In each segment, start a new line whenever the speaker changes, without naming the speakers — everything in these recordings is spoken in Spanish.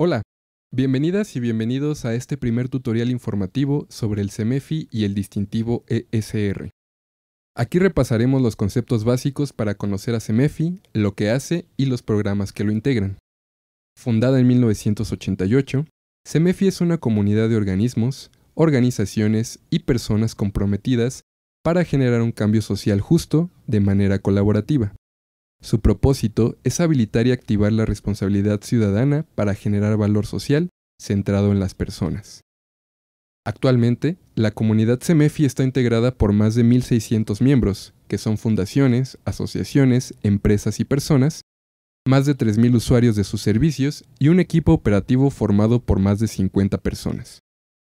Hola, bienvenidas y bienvenidos a este primer tutorial informativo sobre el CEMEFI y el distintivo ESR. Aquí repasaremos los conceptos básicos para conocer a CEMEFI, lo que hace y los programas que lo integran. Fundada en 1988, CEMEFI es una comunidad de organismos, organizaciones y personas comprometidas para generar un cambio social justo de manera colaborativa. Su propósito es habilitar y activar la responsabilidad ciudadana para generar valor social centrado en las personas. Actualmente, la comunidad CEMEFI está integrada por más de 1.600 miembros, que son fundaciones, asociaciones, empresas y personas, más de 3.000 usuarios de sus servicios y un equipo operativo formado por más de 50 personas.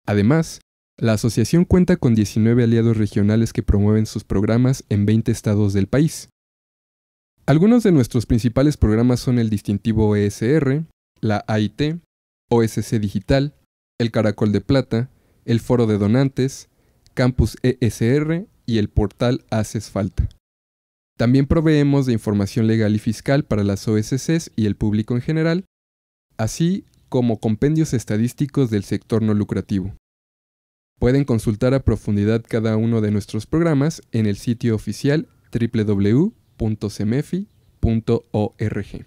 Además, la asociación cuenta con 19 aliados regionales que promueven sus programas en 20 estados del país, algunos de nuestros principales programas son el distintivo ESR, la AIT, OSC Digital, el Caracol de Plata, el Foro de Donantes, Campus ESR y el portal Haces Falta. También proveemos de información legal y fiscal para las OSCs y el público en general, así como compendios estadísticos del sector no lucrativo. Pueden consultar a profundidad cada uno de nuestros programas en el sitio oficial www .cemefi.org.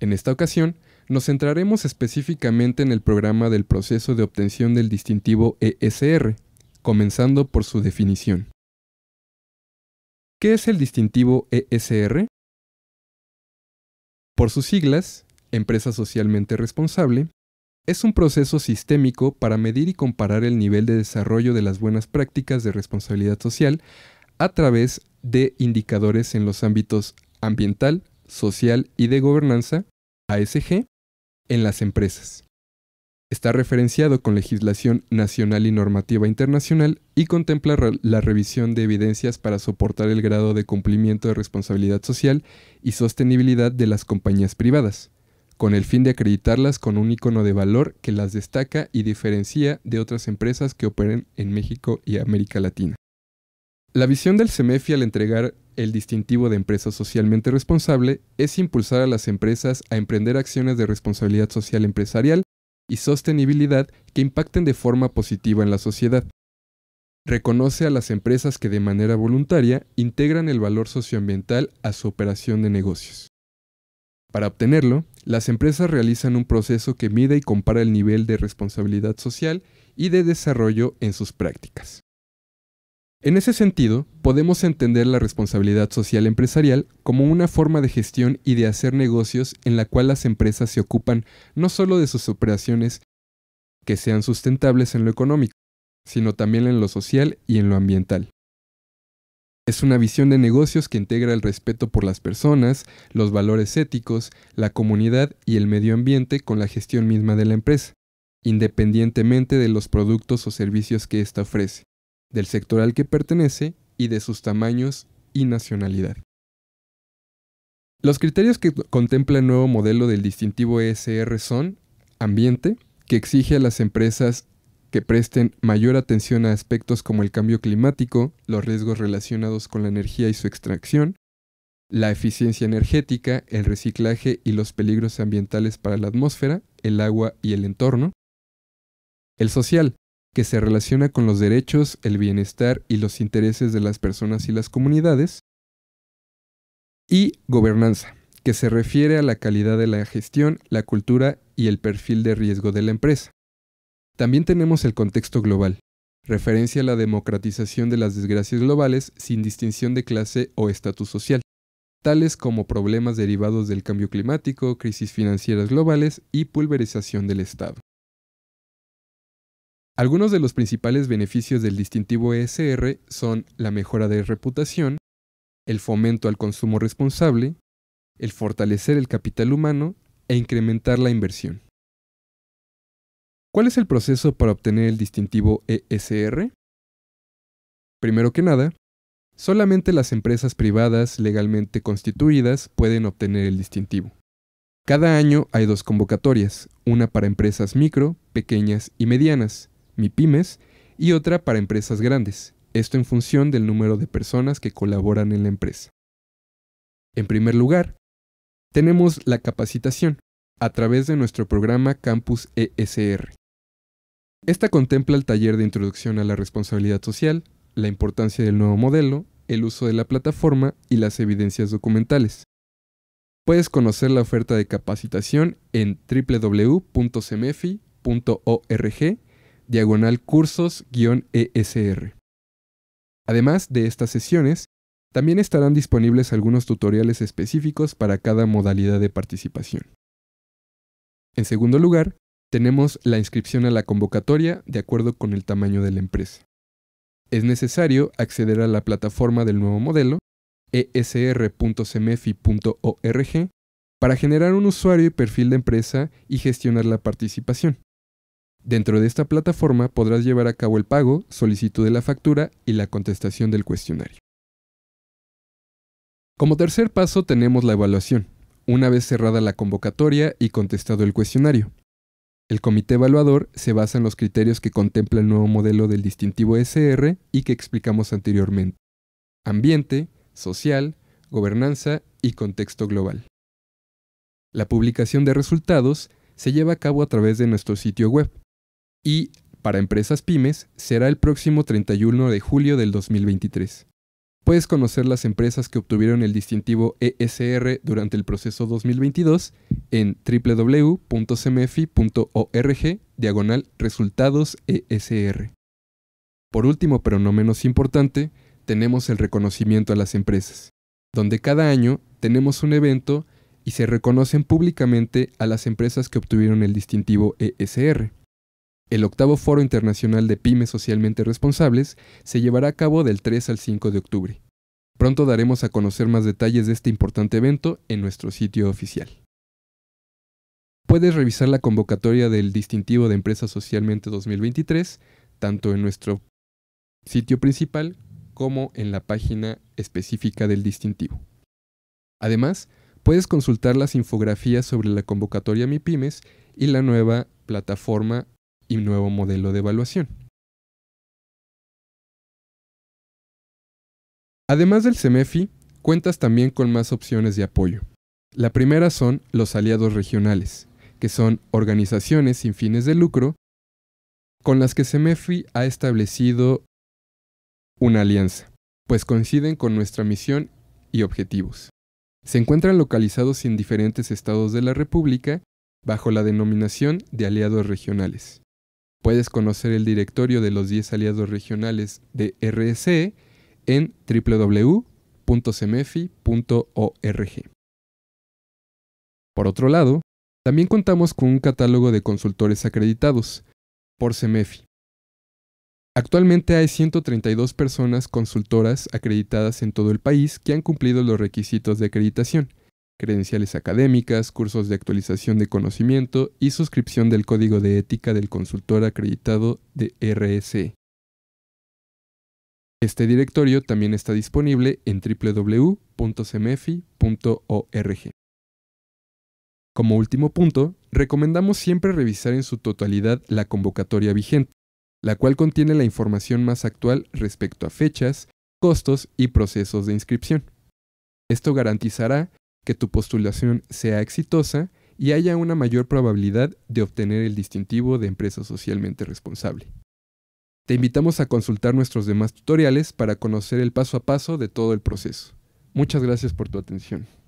En esta ocasión, nos centraremos específicamente en el programa del proceso de obtención del distintivo ESR, comenzando por su definición. ¿Qué es el distintivo ESR? Por sus siglas, Empresa Socialmente Responsable, es un proceso sistémico para medir y comparar el nivel de desarrollo de las buenas prácticas de responsabilidad social a través de indicadores en los ámbitos ambiental, social y de gobernanza, ASG, en las empresas. Está referenciado con legislación nacional y normativa internacional y contempla la revisión de evidencias para soportar el grado de cumplimiento de responsabilidad social y sostenibilidad de las compañías privadas, con el fin de acreditarlas con un icono de valor que las destaca y diferencia de otras empresas que operen en México y América Latina. La visión del CEMEFI al entregar el distintivo de empresa socialmente responsable es impulsar a las empresas a emprender acciones de responsabilidad social empresarial y sostenibilidad que impacten de forma positiva en la sociedad. Reconoce a las empresas que de manera voluntaria integran el valor socioambiental a su operación de negocios. Para obtenerlo, las empresas realizan un proceso que mide y compara el nivel de responsabilidad social y de desarrollo en sus prácticas. En ese sentido, podemos entender la responsabilidad social empresarial como una forma de gestión y de hacer negocios en la cual las empresas se ocupan no solo de sus operaciones que sean sustentables en lo económico, sino también en lo social y en lo ambiental. Es una visión de negocios que integra el respeto por las personas, los valores éticos, la comunidad y el medio ambiente con la gestión misma de la empresa, independientemente de los productos o servicios que ésta ofrece del sector al que pertenece y de sus tamaños y nacionalidad. Los criterios que contempla el nuevo modelo del distintivo ESR son ambiente, que exige a las empresas que presten mayor atención a aspectos como el cambio climático, los riesgos relacionados con la energía y su extracción, la eficiencia energética, el reciclaje y los peligros ambientales para la atmósfera, el agua y el entorno. El social, que se relaciona con los derechos, el bienestar y los intereses de las personas y las comunidades. Y gobernanza, que se refiere a la calidad de la gestión, la cultura y el perfil de riesgo de la empresa. También tenemos el contexto global, referencia a la democratización de las desgracias globales sin distinción de clase o estatus social, tales como problemas derivados del cambio climático, crisis financieras globales y pulverización del Estado. Algunos de los principales beneficios del distintivo ESR son la mejora de reputación, el fomento al consumo responsable, el fortalecer el capital humano e incrementar la inversión. ¿Cuál es el proceso para obtener el distintivo ESR? Primero que nada, solamente las empresas privadas legalmente constituidas pueden obtener el distintivo. Cada año hay dos convocatorias, una para empresas micro, pequeñas y medianas, MIPIMES, y otra para empresas grandes, esto en función del número de personas que colaboran en la empresa. En primer lugar, tenemos la capacitación a través de nuestro programa Campus ESR. Esta contempla el taller de introducción a la responsabilidad social, la importancia del nuevo modelo, el uso de la plataforma y las evidencias documentales. Puedes conocer la oferta de capacitación en www.cmefi.org diagonal cursos-ESR. Además de estas sesiones, también estarán disponibles algunos tutoriales específicos para cada modalidad de participación. En segundo lugar, tenemos la inscripción a la convocatoria de acuerdo con el tamaño de la empresa. Es necesario acceder a la plataforma del nuevo modelo, esr.cemefi.org, para generar un usuario y perfil de empresa y gestionar la participación. Dentro de esta plataforma podrás llevar a cabo el pago, solicitud de la factura y la contestación del cuestionario. Como tercer paso tenemos la evaluación, una vez cerrada la convocatoria y contestado el cuestionario. El comité evaluador se basa en los criterios que contempla el nuevo modelo del distintivo SR y que explicamos anteriormente. Ambiente, social, gobernanza y contexto global. La publicación de resultados se lleva a cabo a través de nuestro sitio web, y para empresas pymes será el próximo 31 de julio del 2023. Puedes conocer las empresas que obtuvieron el distintivo ESR durante el proceso 2022 en www.cmfi.org diagonal resultados ESR. Por último, pero no menos importante, tenemos el reconocimiento a las empresas, donde cada año tenemos un evento y se reconocen públicamente a las empresas que obtuvieron el distintivo ESR. El octavo Foro Internacional de Pymes Socialmente Responsables se llevará a cabo del 3 al 5 de octubre. Pronto daremos a conocer más detalles de este importante evento en nuestro sitio oficial. Puedes revisar la convocatoria del distintivo de Empresas Socialmente 2023, tanto en nuestro sitio principal como en la página específica del distintivo. Además, puedes consultar las infografías sobre la convocatoria MiPymes y la nueva plataforma y nuevo modelo de evaluación. Además del CEMEFI, cuentas también con más opciones de apoyo. La primera son los aliados regionales, que son organizaciones sin fines de lucro con las que CEMEFI ha establecido una alianza, pues coinciden con nuestra misión y objetivos. Se encuentran localizados en diferentes estados de la República bajo la denominación de aliados regionales. Puedes conocer el directorio de los 10 aliados regionales de RSE en www.cemefi.org. Por otro lado, también contamos con un catálogo de consultores acreditados por CEMEFI. Actualmente hay 132 personas consultoras acreditadas en todo el país que han cumplido los requisitos de acreditación, credenciales académicas, cursos de actualización de conocimiento y suscripción del código de ética del consultor acreditado de RSE. Este directorio también está disponible en www.cemefi.org. Como último punto, recomendamos siempre revisar en su totalidad la convocatoria vigente, la cual contiene la información más actual respecto a fechas, costos y procesos de inscripción. Esto garantizará que tu postulación sea exitosa y haya una mayor probabilidad de obtener el distintivo de empresa socialmente responsable. Te invitamos a consultar nuestros demás tutoriales para conocer el paso a paso de todo el proceso. Muchas gracias por tu atención.